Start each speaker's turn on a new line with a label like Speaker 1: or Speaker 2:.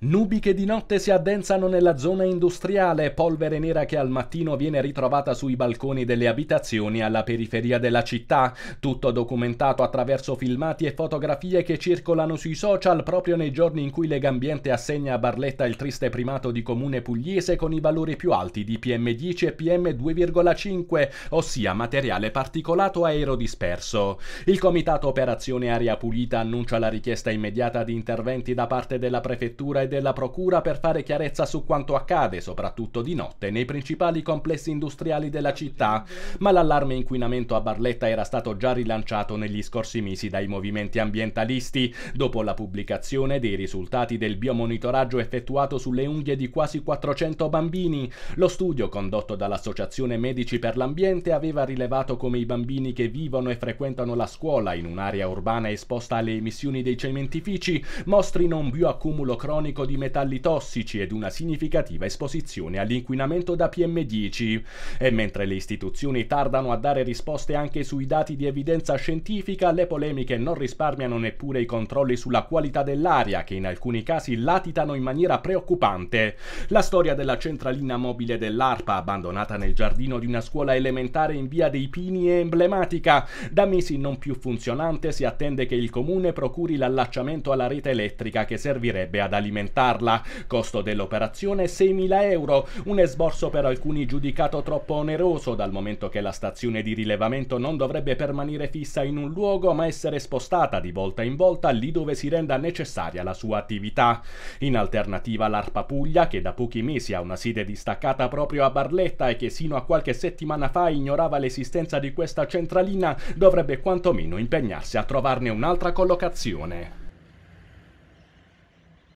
Speaker 1: Nubi che di notte si addensano nella zona industriale, polvere nera che al mattino viene ritrovata sui balconi delle abitazioni alla periferia della città, tutto documentato attraverso filmati e fotografie che circolano sui social proprio nei giorni in cui Legambiente assegna a Barletta il triste primato di comune pugliese con i valori più alti di PM10 e PM2,5, ossia materiale particolato aerodisperso. Il Comitato Operazione Aria Pulita annuncia la richiesta immediata di interventi da parte della prefettura e della Procura per fare chiarezza su quanto accade, soprattutto di notte, nei principali complessi industriali della città, ma l'allarme inquinamento a Barletta era stato già rilanciato negli scorsi mesi dai movimenti ambientalisti, dopo la pubblicazione dei risultati del biomonitoraggio effettuato sulle unghie di quasi 400 bambini. Lo studio condotto dall'Associazione Medici per l'Ambiente aveva rilevato come i bambini che vivono e frequentano la scuola in un'area urbana esposta alle emissioni dei cementifici mostrino un bioaccumulo cronico carico di metalli tossici ed una significativa esposizione all'inquinamento da PM10. E mentre le istituzioni tardano a dare risposte anche sui dati di evidenza scientifica, le polemiche non risparmiano neppure i controlli sulla qualità dell'aria, che in alcuni casi latitano in maniera preoccupante. La storia della centralina mobile dell'ARPA, abbandonata nel giardino di una scuola elementare in via dei Pini, è emblematica. Da mesi non più funzionante si attende che il comune procuri l'allacciamento alla rete elettrica che servirebbe ad alimentare implementarla. Costo dell'operazione 6.000 euro, un esborso per alcuni giudicato troppo oneroso dal momento che la stazione di rilevamento non dovrebbe permanere fissa in un luogo ma essere spostata di volta in volta lì dove si renda necessaria la sua attività. In alternativa l'ARPA Puglia, che da pochi mesi ha una sede distaccata proprio a Barletta e che sino a qualche settimana fa ignorava l'esistenza di questa centralina, dovrebbe quantomeno impegnarsi a trovarne un'altra collocazione.